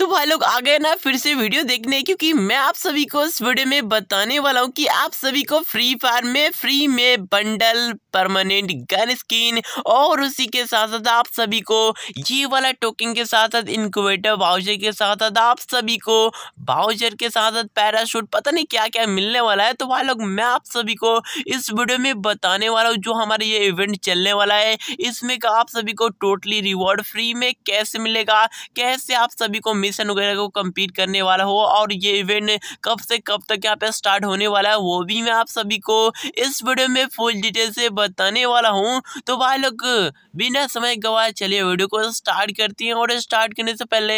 तो भाई लोग आ गए ना फिर से वीडियो देखने क्योंकि मैं आप सभी को इस वीडियो में बताने वाला हूँ कि आप सभी को फ्री फायर में फ्री में बंडल परमानेंट गन स्किन और उसी के साथ साथ आप सभी को ये वाला टोकिंग के साथ साथ इनकोवेटर बाउजर के साथ साथ आप सभी को बाउजर के साथ साथ पैराशूट पता नहीं क्या क्या मिलने वाला है तो भाई लोग मैं आप सभी को इस वीडियो में बताने वाला हूँ जो हमारे ये इवेंट चलने वाला है इसमें आप सभी को टोटली रिवॉर्ड फ्री में कैसे मिलेगा कैसे आप सभी को मिल कॉम्पिटिशन वगैरह को कम्पीट करने वाला हो और ये इवेंट कब से कब तक यहाँ पे स्टार्ट होने वाला है वो भी मैं आप सभी को इस वीडियो में फुल डिटेल से बताने वाला हूँ तो भाई लोग बिना समय गवाए चलिए वीडियो को स्टार्ट करती हैं और स्टार्ट करने से पहले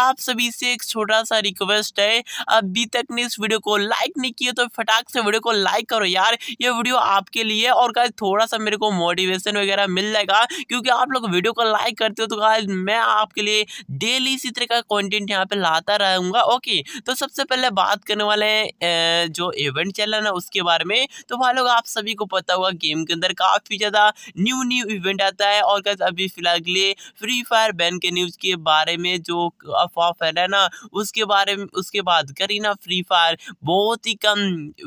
आप सभी से एक छोटा सा रिक्वेस्ट है अभी तक ने इस वीडियो को लाइक नहीं किया तो फटाक से वीडियो को लाइक करो यार ये वीडियो आपके लिए और गाइज थोड़ा सा मेरे को मोटिवेशन वगैरह मिल जाएगा क्योंकि आप लोग वीडियो को लाइक करते हो तो गाइज मैं आपके लिए डेली इसी तरह का कॉन्टेंट कंटेंट यहाँ पे लाता रहूंगा ओके तो सबसे पहले बात करने वाले हैं जो इवेंट चल रहा है ना उसके बारे में तो वहाँ लोग आप सभी को पता होगा गेम के अंदर काफ़ी ज़्यादा न्यू न्यू इवेंट आता है और कैसे अभी फिलहाल के लिए फ्री फायर बैन के न्यूज़ के बारे में जो अफवाह फैल है ना उसके बारे में उसके बाद करी ना फ्री फायर बहुत ही कम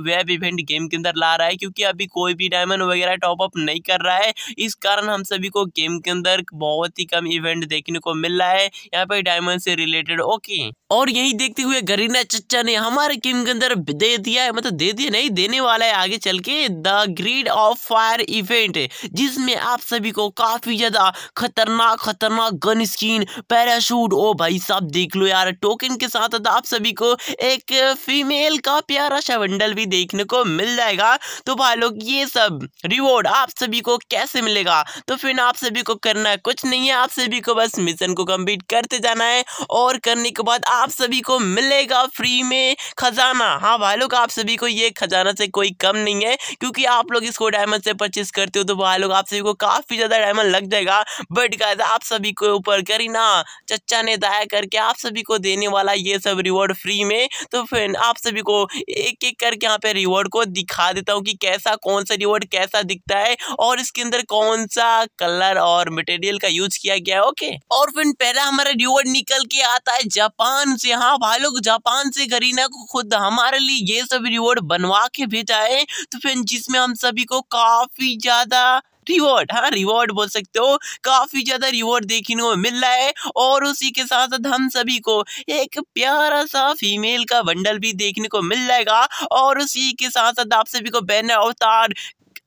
वेब इवेंट गेम के अंदर ला रहा है क्योंकि अभी कोई भी डायमंड वगैरह टॉप अप नहीं कर रहा है इस कारण हम सभी को गेम के अंदर बहुत ही कम इवेंट देखने को मिल रहा है यहाँ पे डायमंड से रिलेटेड हंड्रेड ओके और यही देखते हुए गरीना चच्चा ने हमारे गेम के अंदर दे दिया है मतलब दे दिया नहीं देने वाला है आगे चल के the greed of fire event जिसमें आप सभी को काफी ज्यादा खतरनाक खतरनाक गन स्किन पैराशूट ओ भाई साहब देख लो यार टोकन के साथ आप सभी को एक फीमेल का प्यारा शवंडल भी देखने को मिल जाएगा तो भाई लोग ये सब रिवॉर्ड आप सभी को कैसे मिलेगा तो फिर आप सभी को करना कुछ नहीं है आप सभी को बस मिशन को कम्प्लीट करते जाना है और और करने के बाद आप सभी को मिलेगा फ्री में खजाना हाँ भाई लोग आप सभी को ये खजाना से कोई कम नहीं है क्योंकि आप लोग इसको डायमंड से परचेस करते हो तो भाई लोग आप सभी को काफ़ी ज़्यादा डायमंड लग जाएगा बट गाइज आप सभी को ऊपर करी ना चचा ने दया करके आप सभी को देने वाला ये सब रिवॉर्ड फ्री में तो फिर आप सभी को एक एक करके यहाँ पे रिवॉर्ड को दिखा देता हूँ कि कैसा कौन सा रिवॉर्ड कैसा दिखता है और इसके अंदर कौन सा कलर और मटेरियल का यूज किया गया है ओके और फिर पहला हमारा रिवॉर्ड निकल के आता जाता है जापान से हाँ भाई लोग जापान से करीना को खुद हमारे लिए ये सब रिवॉर्ड बनवा के भेजा है तो फिर जिसमें हम सभी को काफी ज्यादा रिवॉर्ड हाँ रिवॉर्ड बोल सकते हो काफी ज्यादा रिवॉर्ड देखने को मिल रहा है और उसी के साथ साथ हम सभी को एक प्यारा सा फीमेल का बंडल भी देखने को मिल जाएगा और उसी के साथ साथ आप सभी को बैनर अवतार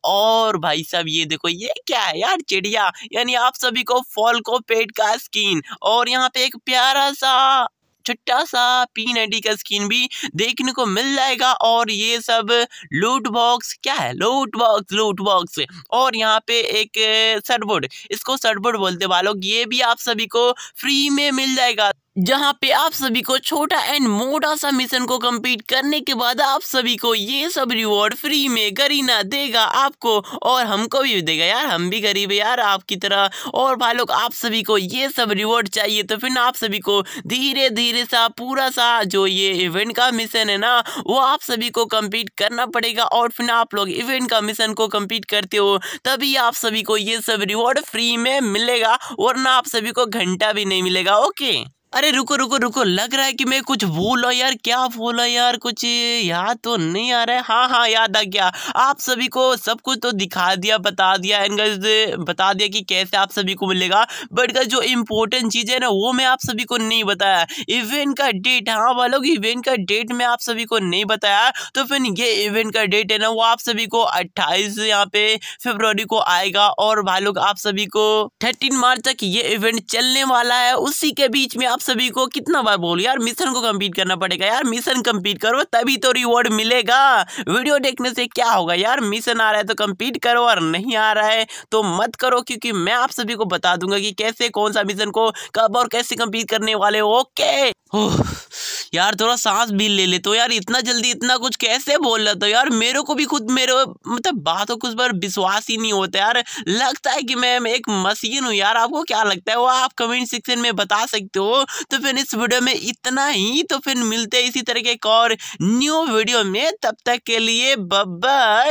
और भाई साहब ये देखो ये क्या है यार चिड़िया यानी आप सभी को फॉल को पेट का स्किन और यहाँ पे एक प्यारा सा छोटा सा पीन आईडी का स्किन भी देखने को मिल जाएगा और ये सब लूट बॉक्स क्या है लूट बॉक्स लूट बॉक्स और यहाँ पे एक सर्टबोर्ड इसको सर्टबोर्ड बोलते वालों ये भी आप सभी को फ्री में मिल जाएगा जहाँ पे आप सभी को छोटा एंड मोटा सा मिशन को कंप्लीट करने के बाद आप सभी को ये सब रिवॉर्ड फ्री में करीना देगा आपको और हमको भी देगा यार हम भी गरीब है यार आपकी तरह और भाई लोग आप सभी को ये सब रिवॉर्ड चाहिए तो फिर आप सभी को धीरे धीरे सा पूरा सा जो ये इवेंट का मिशन है ना वो आप सभी को कम्प्लीट करना पड़ेगा और फिर आप लोग इवेंट का मिशन को कम्प्लीट करते हो तभी आप सभी को ये सब रिवॉर्ड फ्री में मिलेगा वरना आप सभी को घंटा भी नहीं मिलेगा ओके अरे रुको रुको रुको लग रहा है कि मैं कुछ भूला यार क्या भूलो यार कुछ याद तो नहीं आ रहा है हाँ हाँ याद आ गया आप सभी को सब कुछ तो दिखा दिया बता दिया एंड गाइस बता दिया कि कैसे आप सभी को मिलेगा बट गाइस जो इम्पोर्टेंट चीज़ है ना वो मैं आप सभी को नहीं बताया इवेंट का डेट हाँ वालों इवेंट का डेट मैं आप सभी को नहीं बताया तो फिर ये इवेंट का डेट है ना वो आप सभी को अट्ठाईस यहाँ पे फेबर को आएगा और भाई आप सभी को थर्टीन मार्च तक ये इवेंट चलने वाला है उसी के बीच में आप आप सभी को कितना बार बोलू यार मिशन को कंप्लीट करना पड़ेगा यार मिशन कंप्लीट करो तभी तो रिवॉर्ड मिलेगा वीडियो देखने से क्या होगा यार मिशन आ रहा है तो कंप्लीट करो और नहीं आ रहा है तो मत करो क्योंकि मैं आप सभी को बता दूंगा कि कैसे कौन सा मिशन को कब और कैसे कंप्लीट करने वाले ओके यार थोड़ा सांस भी ले ले तो यार इतना जल्दी इतना कुछ कैसे बोल रहा था यार मेरे को भी खुद मेरे मतलब बातों कुछ पर विश्वास ही नहीं होता यार लगता है कि मैं एक मशीन हूँ यार आपको क्या लगता है वो आप कमेंट सेक्शन में बता सकते हो तो फिर इस वीडियो में इतना ही तो फिर मिलते हैं इसी तरह के एक और न्यू वीडियो में तब तक के लिए बब्बा